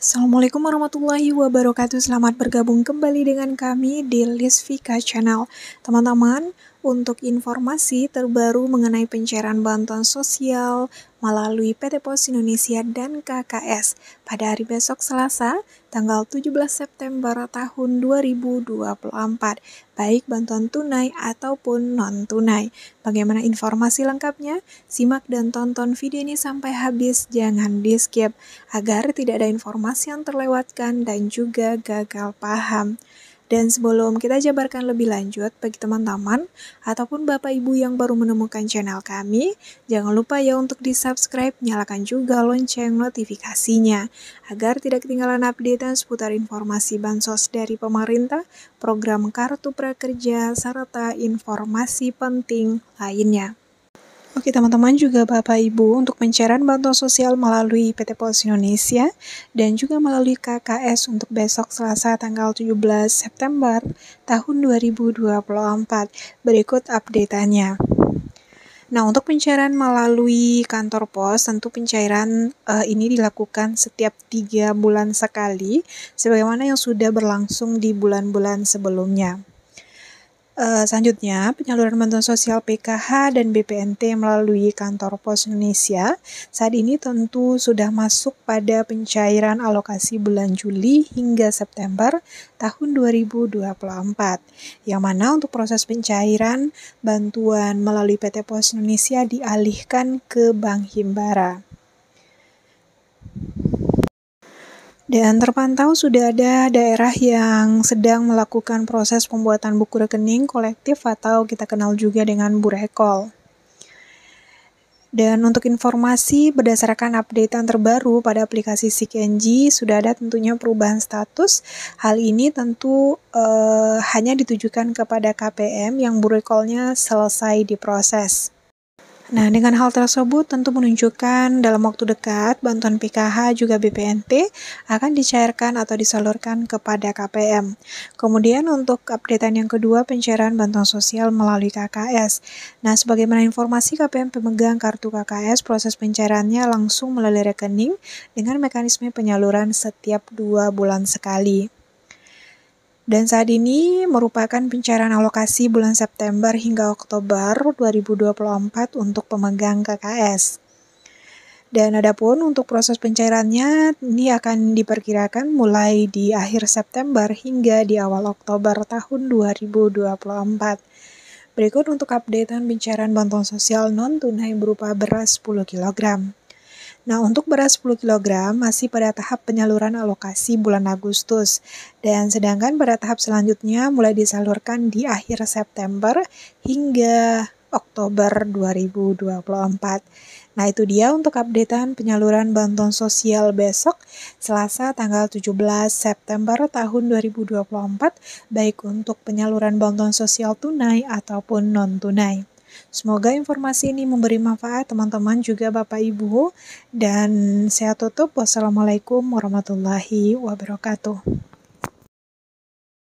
Assalamualaikum warahmatullahi wabarakatuh. Selamat bergabung kembali dengan kami di Lisvika Channel. Teman-teman, untuk informasi terbaru mengenai pencairan bantuan sosial melalui PT Pos Indonesia dan KKS pada hari besok Selasa, tanggal 17 September tahun 2024, baik bantuan tunai ataupun non-tunai. Bagaimana informasi lengkapnya? Simak dan tonton video ini sampai habis, jangan di-skip, agar tidak ada informasi yang terlewatkan dan juga gagal paham. Dan sebelum kita jabarkan lebih lanjut bagi teman-teman ataupun Bapak Ibu yang baru menemukan channel kami, jangan lupa ya untuk di-subscribe, nyalakan juga lonceng notifikasinya agar tidak ketinggalan update dan seputar informasi bansos dari pemerintah, program kartu prakerja serta informasi penting lainnya. Oke teman-teman juga Bapak Ibu untuk pencairan bantuan sosial melalui PT Pos Indonesia dan juga melalui KKS untuk besok Selasa tanggal 17 September tahun 2024. Berikut update update-nya. Nah, untuk pencairan melalui kantor pos, tentu pencairan uh, ini dilakukan setiap tiga bulan sekali, sebagaimana yang sudah berlangsung di bulan-bulan sebelumnya. Eh, selanjutnya, penyaluran bantuan sosial PKH dan BPNT melalui kantor pos Indonesia saat ini tentu sudah masuk pada pencairan alokasi bulan Juli hingga September tahun 2024, yang mana untuk proses pencairan bantuan melalui PT Pos Indonesia dialihkan ke Bank Himbara. Dan terpantau sudah ada daerah yang sedang melakukan proses pembuatan buku rekening kolektif atau kita kenal juga dengan burekol. Dan untuk informasi berdasarkan update updatean terbaru pada aplikasi CKNG sudah ada tentunya perubahan status. Hal ini tentu eh, hanya ditujukan kepada KPM yang burekolnya selesai diproses. Nah, dengan hal tersebut tentu menunjukkan dalam waktu dekat bantuan PKH juga BPNT akan dicairkan atau disalurkan kepada KPM. Kemudian untuk updatean yang kedua pencairan bantuan sosial melalui KKS. Nah, sebagaimana informasi KPM pemegang kartu KKS, proses pencairannya langsung melalui rekening dengan mekanisme penyaluran setiap dua bulan sekali dan saat ini merupakan pencairan alokasi bulan September hingga Oktober 2024 untuk pemegang KKS. Dan adapun untuk proses pencairannya ini akan diperkirakan mulai di akhir September hingga di awal Oktober tahun 2024. Berikut untuk updatean pencairan bantuan sosial non tunai berupa beras 10 kg. Nah, untuk beras 10 kg masih pada tahap penyaluran alokasi bulan Agustus dan sedangkan pada tahap selanjutnya mulai disalurkan di akhir September hingga Oktober 2024. Nah, itu dia untuk updatean penyaluran bantuan sosial besok, Selasa tanggal 17 September tahun 2024, baik untuk penyaluran bantuan sosial tunai ataupun non-tunai. Semoga informasi ini memberi manfaat teman-teman juga Bapak Ibu. Dan saya tutup. Wassalamualaikum warahmatullahi wabarakatuh.